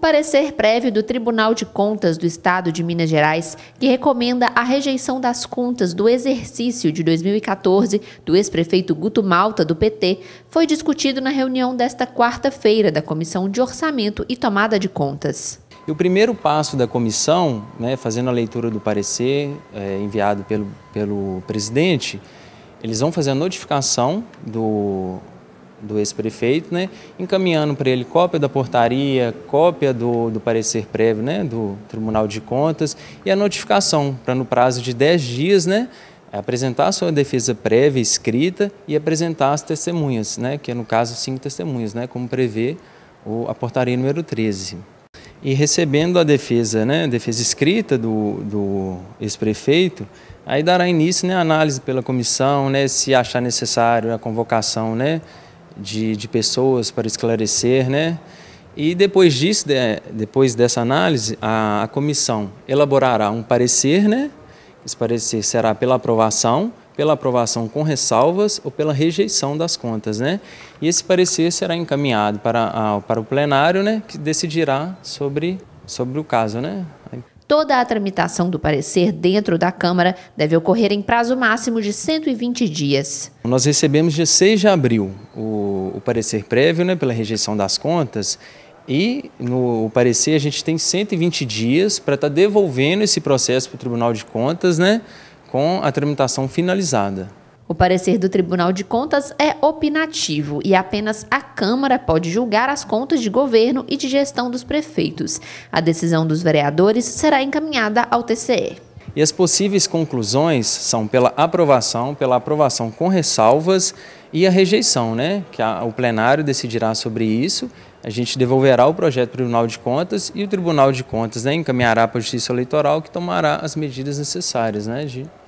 parecer prévio do Tribunal de Contas do Estado de Minas Gerais, que recomenda a rejeição das contas do exercício de 2014 do ex-prefeito Guto Malta, do PT, foi discutido na reunião desta quarta-feira da Comissão de Orçamento e Tomada de Contas. E o primeiro passo da comissão, né, fazendo a leitura do parecer é, enviado pelo, pelo presidente, eles vão fazer a notificação do, do ex-prefeito, né, encaminhando para ele cópia da portaria, cópia do, do parecer prévio né, do Tribunal de Contas e a notificação para no prazo de 10 dias né, apresentar a sua defesa prévia escrita e apresentar as testemunhas, né, que é no caso cinco testemunhas, né, como prevê o, a portaria número 13. E recebendo a defesa, né, defesa escrita do, do ex-prefeito, aí dará início né, à análise pela comissão, né, se achar necessário a convocação né, de, de pessoas para esclarecer, né? E depois disso, de, depois dessa análise, a, a, comissão elaborará um parecer, né? Esse parecer será pela aprovação, pela aprovação com ressalvas ou pela rejeição das contas, né? E esse parecer será encaminhado para, a, para o plenário, né? Que decidirá sobre, sobre o caso, né? Toda a tramitação do parecer dentro da Câmara deve ocorrer em prazo máximo de 120 dias. Nós recebemos dia 6 de abril o o, parecer prévio né, pela rejeição das contas e no parecer a gente tem 120 dias para estar tá devolvendo esse processo para o Tribunal de Contas, né, com a tramitação finalizada. O parecer do Tribunal de Contas é opinativo e apenas a Câmara pode julgar as contas de governo e de gestão dos prefeitos. A decisão dos vereadores será encaminhada ao TCE. E as possíveis conclusões são pela aprovação, pela aprovação com ressalvas e a rejeição, né? que a, o plenário decidirá sobre isso. A gente devolverá o projeto para o Tribunal de Contas e o Tribunal de Contas né, encaminhará para a Justiça Eleitoral que tomará as medidas necessárias né, de